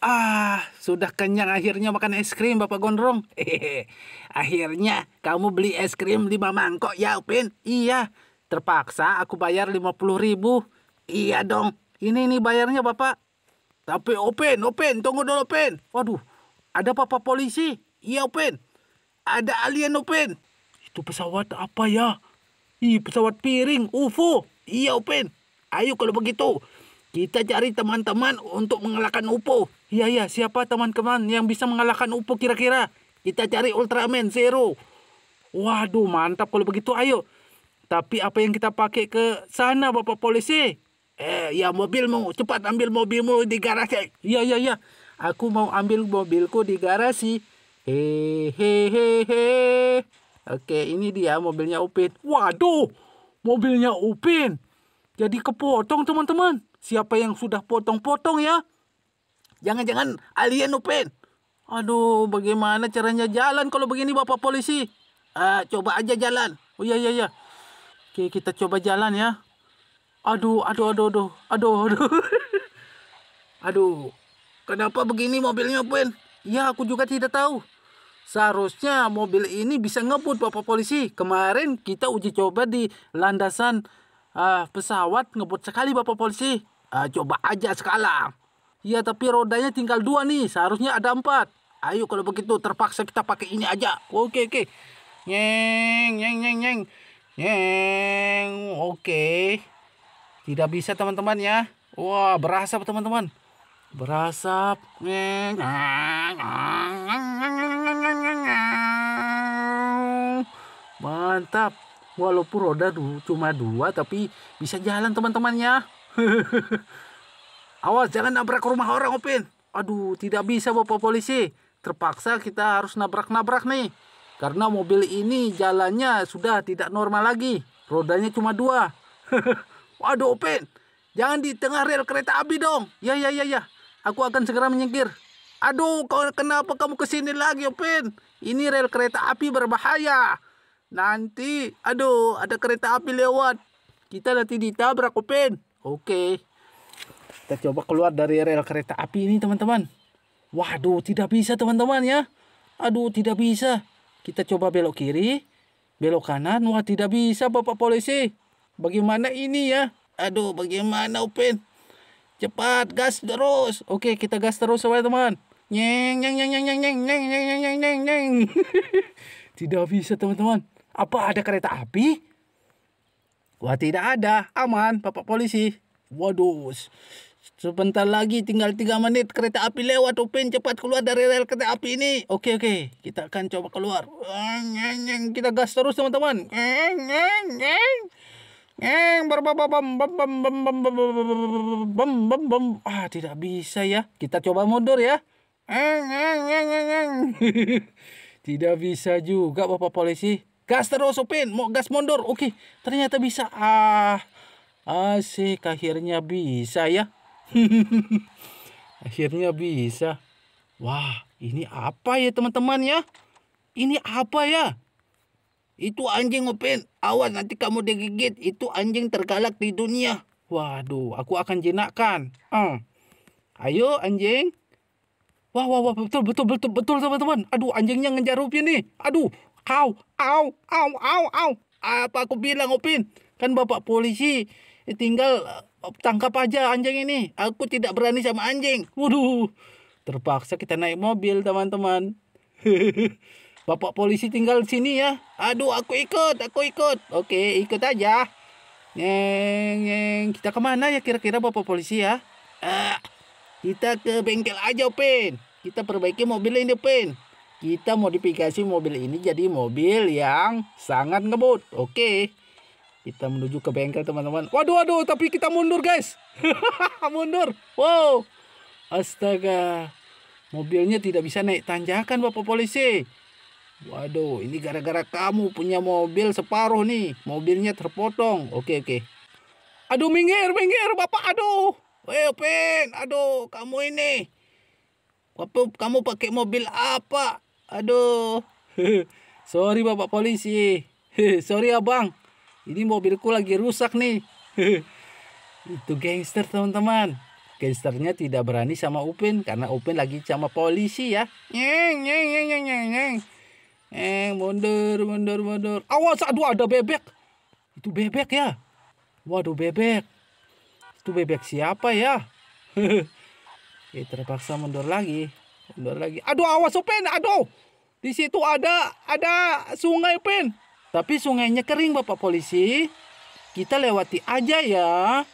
Ah, sudah kenyang akhirnya makan es krim, Bapak Gondrong. Akhirnya kamu beli es krim lima mangkok ya, Upin? Iya, terpaksa aku bayar lima puluh ribu. Iya dong, ini nih bayarnya, Bapak. Tapi Upin, Upin, tunggu dulu, Upin. Waduh, ada papa polisi. Iya, Upin. Ada alien, Upin. Itu pesawat apa ya? Ih, pesawat piring, UFO. Iya, Upin. Ayo kalau begitu, kita cari teman-teman untuk mengalahkan Upo. Iya, iya. Siapa teman-teman yang bisa mengalahkan Upo kira-kira? Kita cari Ultraman Zero. Waduh, mantap kalau begitu. Ayo. Tapi apa yang kita pakai ke sana, Bapak Polisi? Eh, ya mobilmu. Cepat ambil mobilmu di garasi. Iya, iya, iya. Aku mau ambil mobilku di garasi. Hehehehe. Oke, ini dia mobilnya Upin. Waduh, mobilnya Upin. Jadi kepotong teman-teman. Siapa yang sudah potong-potong ya? Jangan-jangan alien Upin. Aduh, bagaimana caranya jalan kalau begini Bapak polisi? Uh, coba aja jalan. Oh iya iya iya. Oke, kita coba jalan ya. Aduh, aduh aduh aduh. Aduh aduh. aduh. Kenapa begini mobilnya, Upin? Ya, aku juga tidak tahu. Seharusnya mobil ini bisa ngebut Bapak polisi. Kemarin kita uji coba di landasan Ah, pesawat ngebut sekali Bapak Polisi. Ah, coba aja sekarang. ya tapi rodanya tinggal dua nih. Seharusnya ada empat. Ayo kalau begitu terpaksa kita pakai ini aja. Oke, oke. Nyeng, nyeng, nyeng, nyeng. Nyeng, oke. Tidak bisa teman-teman ya. Wah, berasap teman-teman. Berasap. Nyeng. Mantap walaupun roda du cuma dua tapi bisa jalan teman-temannya awas jangan nabrak rumah orang Opin aduh tidak bisa bapak polisi terpaksa kita harus nabrak-nabrak nih karena mobil ini jalannya sudah tidak normal lagi rodanya cuma dua waduh Opin jangan di tengah rel kereta api dong ya ya ya ya aku akan segera menyingkir aduh kenapa kamu kesini lagi Opin ini rel kereta api berbahaya Nanti, aduh, ada kereta api lewat. Kita nanti ditabrak, Upin. Oke. Kita coba keluar dari rel kereta api ini, teman-teman. Waduh, tidak bisa, teman-teman, ya. Aduh, tidak bisa. Kita coba belok kiri, belok kanan. Wah, tidak bisa, Bapak Polisi. Bagaimana ini, ya? Aduh, bagaimana, Upin? Cepat, gas terus. Oke, kita gas terus, teman-teman. Nyeng, nyeng, nyeng, nyeng, nyeng, nyeng, nyeng, nyeng, nyeng, nyeng, Tidak bisa, teman-teman. Apa ada kereta api? Wah tidak ada, aman bapak polisi. Waduh, sebentar lagi tinggal tiga menit kereta api lewat Upin cepat keluar dari rel kereta api ini. Oke oke, kita akan coba keluar. Kita gas terus teman-teman. Ah tidak bisa ya, kita coba mundur ya. Tidak bisa juga bapak polisi gas terus open, mau gas mundur oke ternyata bisa ah asik akhirnya bisa ya akhirnya bisa wah ini apa ya teman-teman ya ini apa ya itu anjing open, awas nanti kamu digigit itu anjing tergalak di dunia waduh aku akan jinakkan. hmm. ayo anjing Wah, wah, wah, betul, betul, betul, betul, teman-teman. Aduh, anjingnya ngejar Upin nih. Aduh, Au, au, au, au, au. Apa aku bilang, Upin? Kan bapak polisi tinggal eh, tangkap aja anjing ini. Aku tidak berani sama anjing. Waduh. Terpaksa kita naik mobil, teman-teman. bapak polisi tinggal di sini ya. Aduh, aku ikut, aku ikut. Oke, ikut aja. Neng, neng. Kita kemana ya kira-kira bapak polisi ya? Eh, kita ke bengkel aja, Upin. Kita perbaiki mobil ini, Upin kita modifikasi mobil ini jadi mobil yang sangat ngebut. Oke. Kita menuju ke bengkel teman-teman. Waduh waduh tapi kita mundur guys. mundur. Wow. Astaga. Mobilnya tidak bisa naik tanjakan Bapak polisi. Waduh, ini gara-gara kamu punya mobil separuh nih. Mobilnya terpotong. Oke, oke. Aduh, minggir, minggir, Bapak. Aduh. Weh, Pen. Aduh, kamu ini. Bapak, kamu pakai mobil apa? Aduh. Sorry bapak polisi. Sorry abang. Ini mobilku lagi rusak nih. Itu gangster teman-teman. Gangsternya tidak berani sama Upin karena Upin lagi sama polisi ya. Nyeng nyeng nyeng nyeng nyeng. nyeng. Eh mundur mundur mundur. Awas aduh ada bebek. Itu bebek ya. Waduh bebek. Itu bebek siapa ya? Eh terpaksa mundur lagi. Mundur lagi. Aduh awas oh, aduh. Di situ ada ada sungai Pen. Tapi sungainya kering Bapak polisi. Kita lewati aja ya.